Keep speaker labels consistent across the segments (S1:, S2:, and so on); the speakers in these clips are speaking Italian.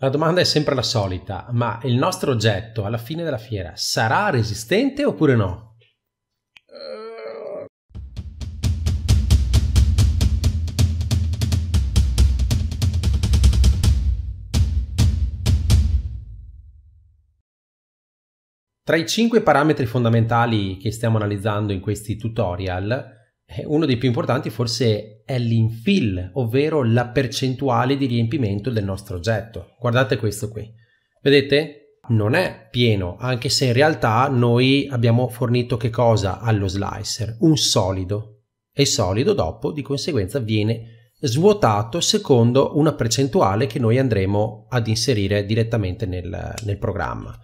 S1: La domanda è sempre la solita, ma il nostro oggetto alla fine della fiera sarà resistente oppure no? Tra i cinque parametri fondamentali che stiamo analizzando in questi tutorial eh, uno dei più importanti forse è l'infill, ovvero la percentuale di riempimento del nostro oggetto. Guardate questo qui. Vedete? Non è pieno, anche se in realtà noi abbiamo fornito che cosa allo slicer? Un solido. E il solido dopo di conseguenza viene svuotato secondo una percentuale che noi andremo ad inserire direttamente nel, nel programma.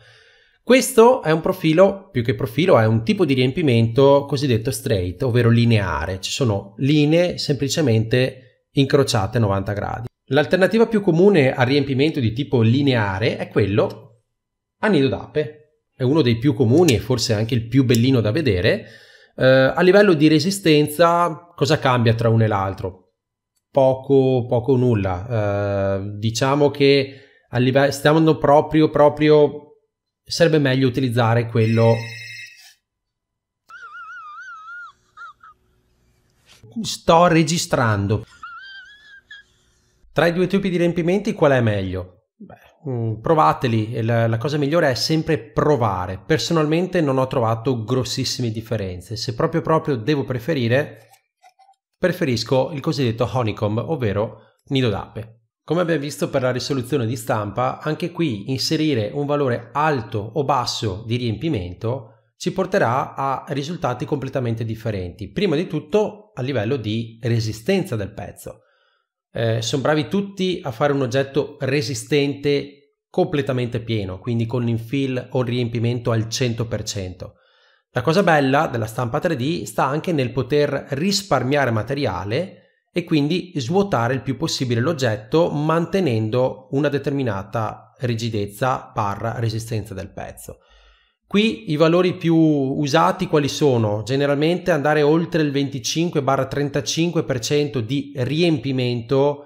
S1: Questo è un profilo, più che profilo, è un tipo di riempimento cosiddetto straight, ovvero lineare. Ci sono linee semplicemente incrociate a 90 gradi. L'alternativa più comune al riempimento di tipo lineare è quello a nido d'ape. È uno dei più comuni e forse anche il più bellino da vedere. Eh, a livello di resistenza, cosa cambia tra uno e l'altro? Poco, poco nulla. Eh, diciamo che livello, stiamo proprio, proprio sarebbe meglio utilizzare quello sto registrando tra i due tipi di riempimenti qual è meglio? Beh, mm, provateli, la, la, cosa migliore è sempre provare. Personalmente non ho trovato grossissime differenze. Se proprio proprio devo preferire, preferisco il cosiddetto honeycomb, ovvero nido d'ape. Come abbiamo visto per la risoluzione di stampa, anche qui inserire un valore alto o basso di riempimento ci porterà a risultati completamente differenti. Prima di tutto a livello di resistenza del pezzo. Eh, sono bravi tutti a fare un oggetto resistente completamente pieno, quindi con l'infill o il riempimento al 100%. La cosa bella della stampa 3D sta anche nel poter risparmiare materiale e quindi svuotare il più possibile l'oggetto mantenendo una determinata rigidezza barra resistenza del pezzo. Qui i valori più usati quali sono? Generalmente andare oltre il 25-35% di riempimento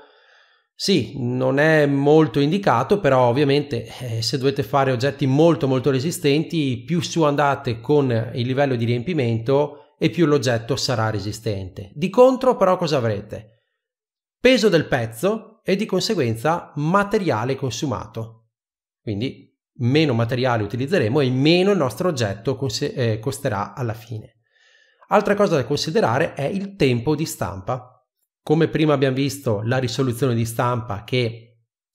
S1: sì, non è molto indicato, però ovviamente eh, se dovete fare oggetti molto molto resistenti, più su andate con il livello di riempimento, e più l'oggetto sarà resistente. Di contro però cosa avrete? Peso del pezzo e di conseguenza materiale consumato. Quindi meno materiale utilizzeremo e meno il nostro oggetto eh, costerà alla fine. Altra cosa da considerare è il tempo di stampa. Come prima abbiamo visto la risoluzione di stampa che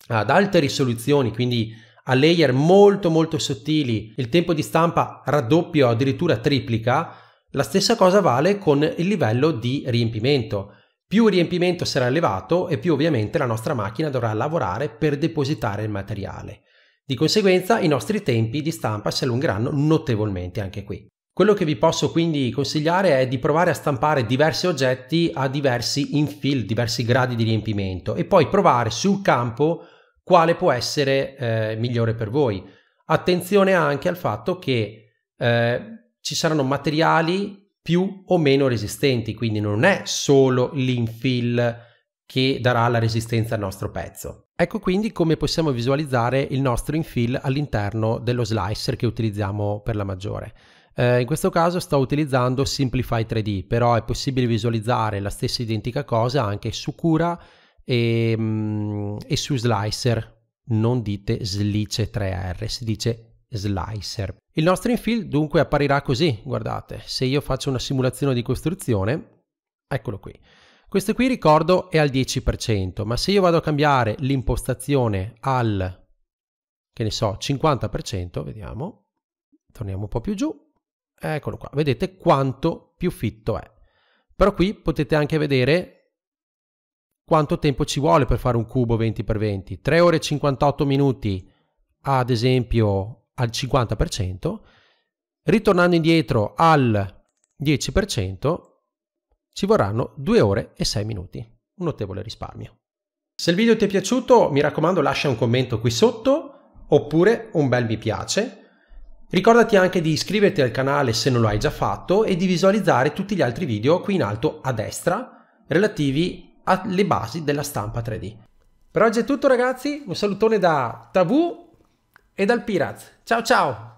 S1: ad alte risoluzioni, quindi a layer molto molto sottili, il tempo di stampa raddoppia o addirittura triplica, la stessa cosa vale con il livello di riempimento. Più il riempimento sarà elevato e più ovviamente la nostra macchina dovrà lavorare per depositare il materiale. Di conseguenza i nostri tempi di stampa si allungheranno notevolmente anche qui. Quello che vi posso quindi consigliare è di provare a stampare diversi oggetti a diversi infill, diversi gradi di riempimento e poi provare sul campo quale può essere eh, migliore per voi. Attenzione anche al fatto che eh, ci saranno materiali più o meno resistenti, quindi non è solo l'infill che darà la resistenza al nostro pezzo. Ecco quindi come possiamo visualizzare il nostro infill all'interno dello slicer che utilizziamo per la maggiore. Eh, in questo caso sto utilizzando Simplify 3D, però è possibile visualizzare la stessa identica cosa anche su Cura e, mm, e su Slicer. Non dite Slice 3R, si dice Slicer. Il nostro infill dunque apparirà così, guardate, se io faccio una simulazione di costruzione, eccolo qui. Questo qui ricordo è al 10%, ma se io vado a cambiare l'impostazione al, che ne so, 50%, vediamo, torniamo un po' più giù, eccolo qua, vedete quanto più fitto è. Però qui potete anche vedere quanto tempo ci vuole per fare un cubo 20x20, 3 ore e 58 minuti ad esempio al 50%, ritornando indietro al 10%, ci vorranno 2 ore e 6 minuti, un notevole risparmio. Se il video ti è piaciuto, mi raccomando lascia un commento qui sotto oppure un bel mi piace. Ricordati anche di iscriverti al canale se non lo hai già fatto e di visualizzare tutti gli altri video qui in alto a destra relativi alle basi della stampa 3D. Per oggi è tutto ragazzi, un salutone da Tabù e dal Piraz. Ciao ciao!